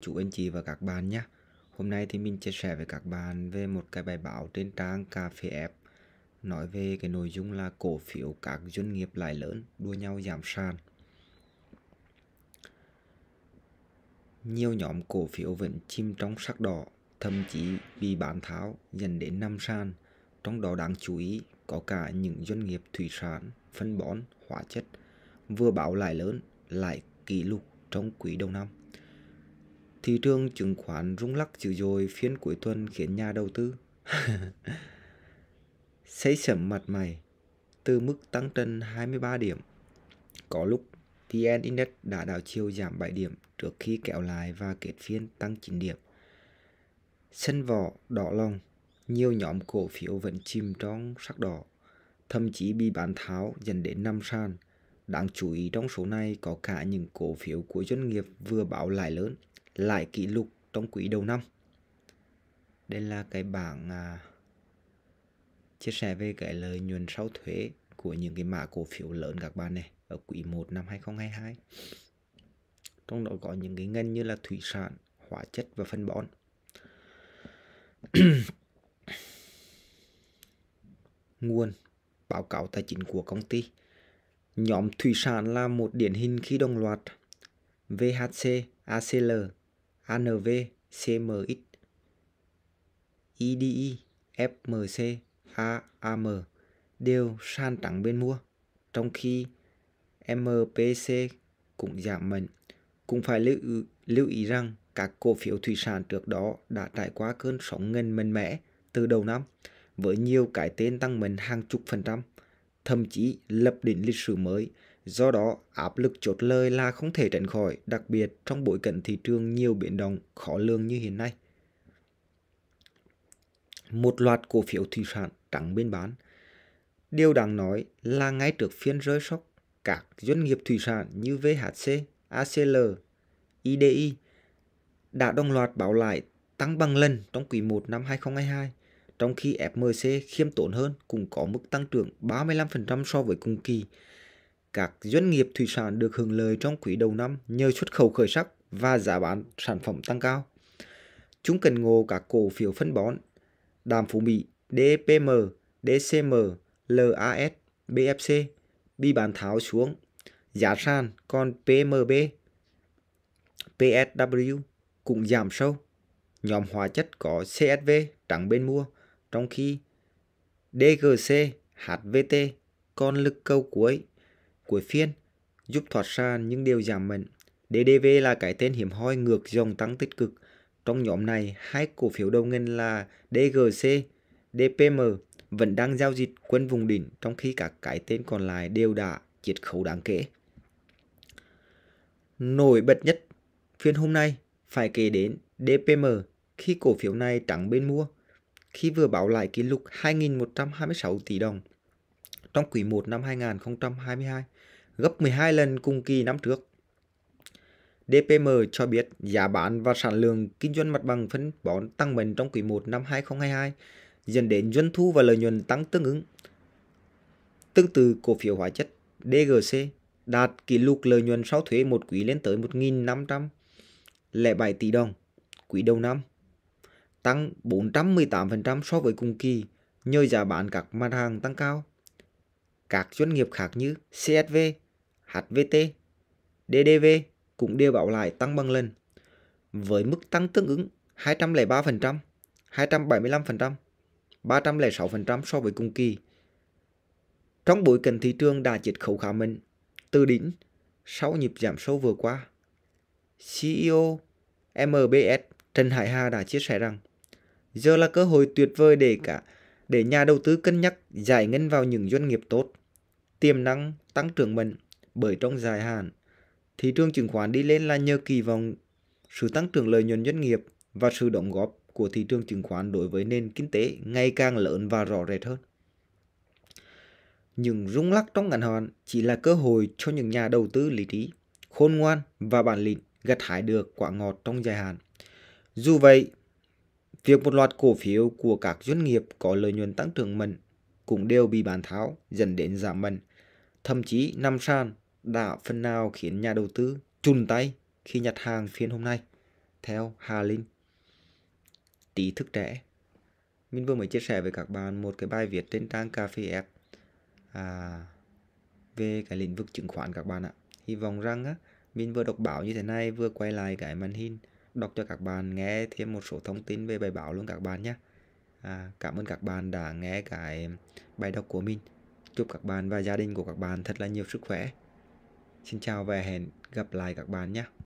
chú anh chị và các bạn nhé. Hôm nay thì mình chia sẻ với các bạn về một cái bài báo trên trang Cà Phê App nói về cái nội dung là cổ phiếu các doanh nghiệp lại lớn đua nhau giảm sàn. Nhiều nhóm cổ phiếu vẫn chim trong sắc đỏ, thậm chí bị bán tháo dẫn đến năm sàn, trong đó đáng chú ý có cả những doanh nghiệp thủy sản, phân bón, hóa chất vừa báo lãi lớn, lại kỷ lục trong quý đầu năm thị trường chứng khoán rung lắc dữ dội phiên cuối tuần khiến nhà đầu tư xây sẩm mặt mày từ mức tăng trần 23 điểm. Có lúc VN Index đã đảo chiều giảm 7 điểm trước khi kéo lại và kết phiên tăng 9 điểm. Sân vỏ đỏ lòng, nhiều nhóm cổ phiếu vẫn chìm trong sắc đỏ, thậm chí bị bán tháo dẫn đến năm sàn. Đáng chú ý trong số này có cả những cổ phiếu của doanh nghiệp vừa báo lãi lớn lại kỷ lục trong quý đầu năm đây là cái bảng à, chia sẻ về cái lợi nhuận sau thuế của những cái mã cổ phiếu lớn các bạn này ở quý 1 năm 2022 trong đó có những cái ngành như là thủy sản hóa chất và phân bón nguồn báo cáo tài chính của công ty nhóm thủy sản là một điển hình khi đồng loạt VHC, ACL ANV, CMX, IDI, FMC, HAM đều sàn trắng bên mua, trong khi MPC cũng giảm mạnh. Cũng phải lưu, lưu ý rằng các cổ phiếu thủy sản trước đó đã trải qua cơn sóng ngân mạnh mẽ từ đầu năm với nhiều cái tên tăng mạnh hàng chục phần trăm, thậm chí lập đỉnh lịch sử mới Do đó, áp lực chốt lời là không thể tránh khỏi, đặc biệt trong bối cảnh thị trường nhiều biến động khó lường như hiện nay. Một loạt cổ phiếu thủy sản trắng bên bán. Điều đáng nói là ngay trước phiên rơi sốc, các doanh nghiệp thủy sản như VHC, ACL, IDI đã đồng loạt báo lại tăng bằng lần trong quý 1 năm 2022, trong khi FMC khiêm tốn hơn cũng có mức tăng trưởng 35% so với cùng kỳ các doanh nghiệp thủy sản được hưởng lợi trong quý đầu năm nhờ xuất khẩu khởi sắc và giá bán sản phẩm tăng cao. Chúng cần ngộ các cổ phiếu phân bón, Đàm Phú Mỹ, DPM, DCM, LAS, BFC bị bán tháo xuống. Giá sàn còn PMB, PSW cũng giảm sâu. Nhóm hóa chất có CSV trắng bên mua, trong khi DGC, HVT còn lực câu cuối cuối phiên, giúp thoát ra những điều giảm mệnh. DDV là cái tên hiểm hoi ngược dòng tăng tích cực. Trong nhóm này, hai cổ phiếu đầu ngân là DGC, DPM vẫn đang giao dịch quanh vùng đỉnh trong khi các cái tên còn lại đều đã chiết khấu đáng kể. Nổi bật nhất phiên hôm nay phải kể đến DPM khi cổ phiếu này trắng bên mua khi vừa báo lại kỷ lục 2.126 tỷ đồng trong quý 1 năm 2022 gấp 12 lần cùng kỳ năm trước. DPM cho biết giá bán và sản lượng kinh doanh mặt bằng phân bón tăng mạnh trong quý 1 năm 2022, dẫn đến doanh thu và lợi nhuận tăng tương ứng. Tương tự cổ phiếu hóa chất DGC đạt kỷ lục lợi nhuận sau thuế một quý lên tới 1.507 tỷ đồng quý đầu năm, tăng 418% so với cùng kỳ nhờ giá bán các mặt hàng tăng cao. Các doanh nghiệp khác như CSV HVT, DDV cũng đều báo lại tăng bằng lần với mức tăng tương ứng 203%, 275%, 306% so với cùng kỳ. Trong bối cảnh thị trường đã chiết khẩu khá mạnh, từ đỉnh sau nhịp giảm sâu vừa qua, CEO MBS Trần Hải Hà đã chia sẻ rằng giờ là cơ hội tuyệt vời để cả để nhà đầu tư cân nhắc giải ngân vào những doanh nghiệp tốt, tiềm năng tăng trưởng mạnh bởi trong dài hạn, thị trường chứng khoán đi lên là nhờ kỳ vọng sự tăng trưởng lợi nhuận doanh nghiệp và sự đóng góp của thị trường chứng khoán đối với nền kinh tế ngày càng lớn và rõ rệt hơn. Những rung lắc trong ngắn hạn chỉ là cơ hội cho những nhà đầu tư lý trí, khôn ngoan và bản lĩnh gặt hái được quả ngọt trong dài hạn. Dù vậy, việc một loạt cổ phiếu của các doanh nghiệp có lợi nhuận tăng trưởng mạnh cũng đều bị bán tháo dẫn đến giảm mạnh, thậm chí nằm sàn đã phần nào khiến nhà đầu tư chùn tay khi nhặt hàng phiên hôm nay theo Hà Linh. Trí thức trẻ Mình vừa mới chia sẻ với các bạn một cái bài viết trên trang Cà Phê F à, về cái lĩnh vực chứng khoán các bạn ạ. Hy vọng rằng á, mình vừa đọc báo như thế này vừa quay lại cái màn hình đọc cho các bạn nghe thêm một số thông tin về bài báo luôn các bạn nhé. À, cảm ơn các bạn đã nghe cái bài đọc của mình. Chúc các bạn và gia đình của các bạn thật là nhiều sức khỏe. Xin chào và hẹn gặp lại các bạn nhé.